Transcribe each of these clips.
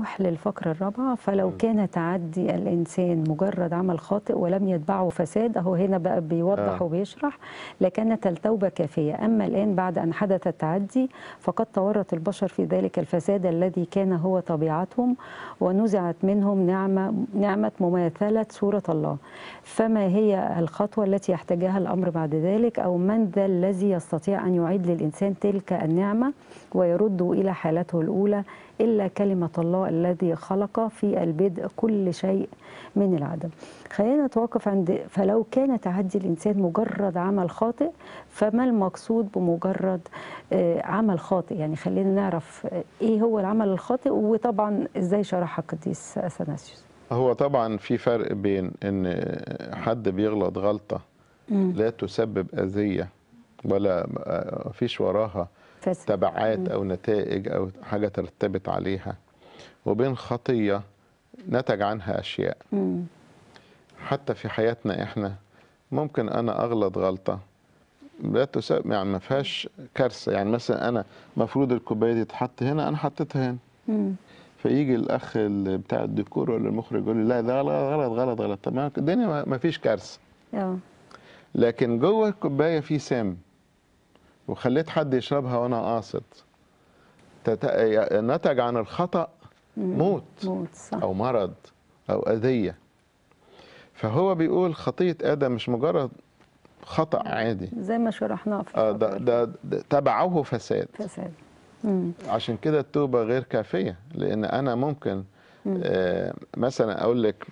نروح للفقرة الرابعة فلو كان تعدي الإنسان مجرد عمل خاطئ ولم يتبعه فساد أهو هنا بقى بيوضح آه. وبيشرح لكانت التوبة كافية أما الآن بعد أن حدث التعدي فقد تورط البشر في ذلك الفساد الذي كان هو طبيعتهم ونزعت منهم نعمة, نعمة مماثلة صورة الله فما هي الخطوة التي يحتاجها الأمر بعد ذلك أو من ذا الذي يستطيع أن يعيد للإنسان تلك النعمة ويرده إلى حالته الأولى إلا كلمة الله الذي خلق في البدء كل شيء من العدم خلينا نتوقف عند فلو كان تعدي الإنسان مجرد عمل خاطئ فما المقصود بمجرد آه، عمل خاطئ يعني خلينا نعرف آه، إيه هو العمل الخاطئ وطبعا إزاي شرحها القديس أثناسيوس هو طبعا في فرق بين ان حد بيغلط غلطه لا تسبب اذيه ولا آه، فيش وراها فسد. تبعات او نتائج او حاجه ترتبت عليها وبين خطيه نتج عنها اشياء م. حتى في حياتنا احنا ممكن انا اغلط غلطه لا تسبب يعني ما فيهاش كارثه يعني مثلا انا المفروض الكوبايه دي تتحط هنا انا حطيتها هنا م. فيجي الاخ بتاع الديكور ولا المخرج يقول لي لا ده غلط غلط غلط طب الدنيا ما فيش كارثه آه. لكن جوه الكوبايه في سام وخليت حد يشربها وانا قاصد نتج عن الخطأ موت, موت صح. أو مرض أو أذية فهو بيقول خطية آدم مش مجرد خطأ عادي زي ما شرحناه في آه ده, ده, ده تبعه فساد فساد مم. عشان كده التوبة غير كافية لأن أنا ممكن آه مثلا أقول لك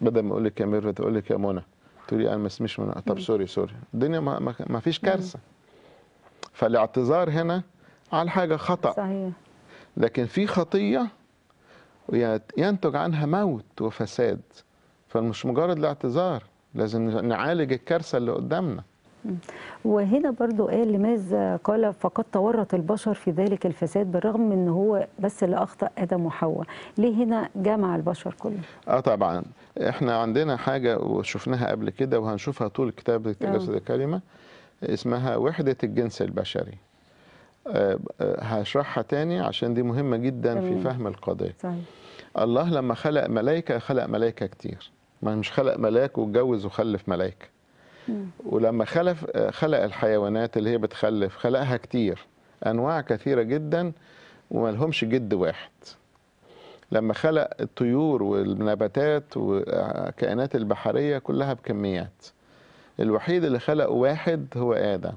بدل ما أقول لك يا ميرفت أقول لك يا منى تقولي أنا ما اسميش منى طب مم. سوري سوري الدنيا ما, ما فيش كارثة مم. فالاعتذار هنا على حاجه خطا صحيح لكن في خطيه ينتج عنها موت وفساد فمش مجرد الاعتذار لازم نعالج الكارثه اللي قدامنا وهنا برضو قال لماذا قال فقد تورط البشر في ذلك الفساد بالرغم من هو بس اللي اخطا ادم وحواء ليه هنا جمع البشر كله اه طبعا احنا عندنا حاجه وشفناها قبل كده وهنشوفها طول كتاب تجسد آه. الكلمه اسمها وحدة الجنس البشري آه، آه، هشرحها تاني عشان دي مهمة جدا في فهم القضية صحيح. الله لما خلق ملائكة خلق ملائكة كتير ما مش خلق ملاك واتجوز وخلف ملائكة ولما خلف آه، خلق الحيوانات اللي هي بتخلف خلقها كتير أنواع كثيرة جدا وما لهمش جد واحد لما خلق الطيور والنباتات والكائنات البحرية كلها بكميات الوحيد اللي خلق واحد هو آدم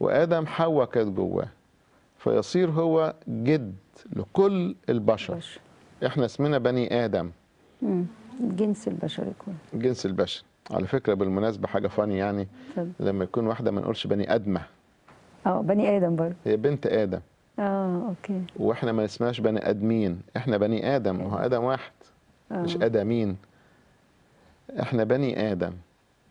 وآدم حواء كانت جواه فيصير هو جد لكل البشر بشر. احنا اسمنا بني آدم الجنس البشري كله الجنس البشري على فكرة بالمناسبة حاجة فاني يعني طب. لما يكون واحدة ما نقولش بني آدمة اه بني آدم برضه هي بنت آدم اه اوكي واحنا ما اسمناش بني آدمين احنا بني آدم وهو آدم واحد أوه. مش اه. آدمين احنا بني آدم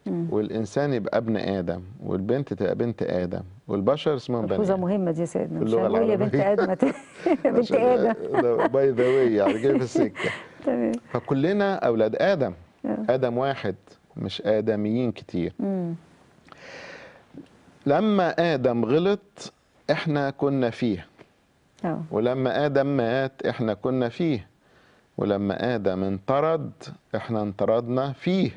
والانسان يبقى ابن ادم والبنت تبقى بنت ادم والبشر اسمهم بنات مهمه دي يا سيدنا مش هنقول يا بنت ادم بنت ادم باي ذا واي يعني جاي في السكه تمام فكلنا اولاد ادم آه. ادم واحد مش ادميين كتير لما ادم غلط احنا كنا فيه آه. ولما ادم مات احنا كنا فيه ولما ادم انطرد احنا انطردنا فيه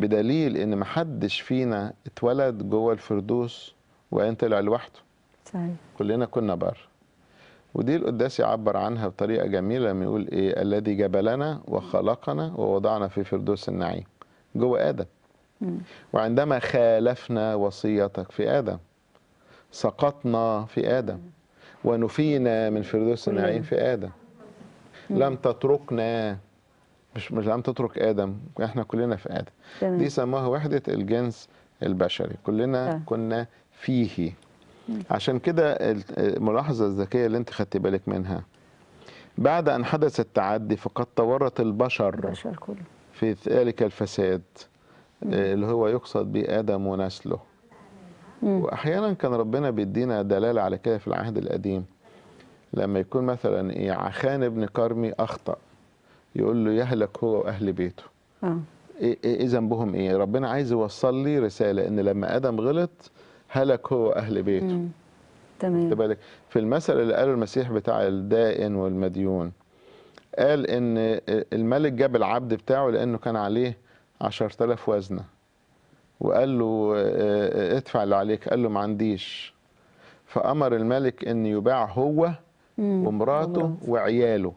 بدليل ان محدش فينا اتولد جوه الفردوس وبعدين طلع لوحده صحيح كلنا كنا بره ودي القداس يعبر عنها بطريقه جميله لما يقول ايه الذي جبلنا وخلقنا ووضعنا في فردوس النعيم جوه ادم وعندما خالفنا وصيتك في ادم سقطنا في ادم ونفينا من فردوس النعيم في ادم لم تتركنا مش مش لم تترك ادم احنا كلنا في ادم تمام. دي سماها وحده الجنس البشري كلنا ده. آه. كنا فيه عشان كده الملاحظه الذكيه اللي انت خدت بالك منها بعد ان حدث التعدي فقد تورط البشر البشر كله في ذلك الفساد مم. آه، اللي هو يقصد به ادم ونسله مم. واحيانا كان ربنا بيدينا دلاله على كده في العهد القديم لما يكون مثلا ايه عخان ابن كرمي اخطأ يقول له يهلك هو واهل بيته اه إيه-, إيه-, ايه ذنبهم ايه ربنا عايز يوصل لي رساله ان لما ادم غلط هلك هو واهل بيته تمام بالك في المثل اللي قاله المسيح بتاع الدائن والمديون قال ان الملك جاب العبد بتاعه لانه كان عليه 10000 وزنه وقال له آه، آه، ادفع اللي عليك قال له ما عنديش فامر الملك ان يباع هو ومراته وعياله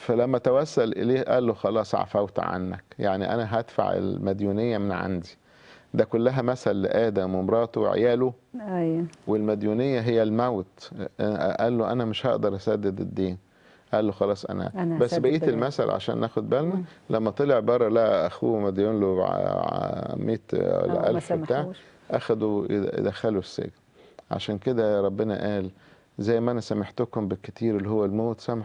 فلما توسل إليه قال له خلاص عفوت عنك يعني أنا هدفع المديونية من عندي ده كلها مثل لآدم ومراته وعياله أيوة. والمديونية هي الموت قال له أنا مش هقدر أسدد الدين قال له خلاص أنا, أنا بس بقية المثل عشان ناخد بالنا لما طلع بره لقى أخوه مديون له 100 ولا 1000 بتاع أخدوا يدخلوا السجن عشان كده ربنا قال زي ما أنا سامحتكم بالكتير اللي هو الموت سامح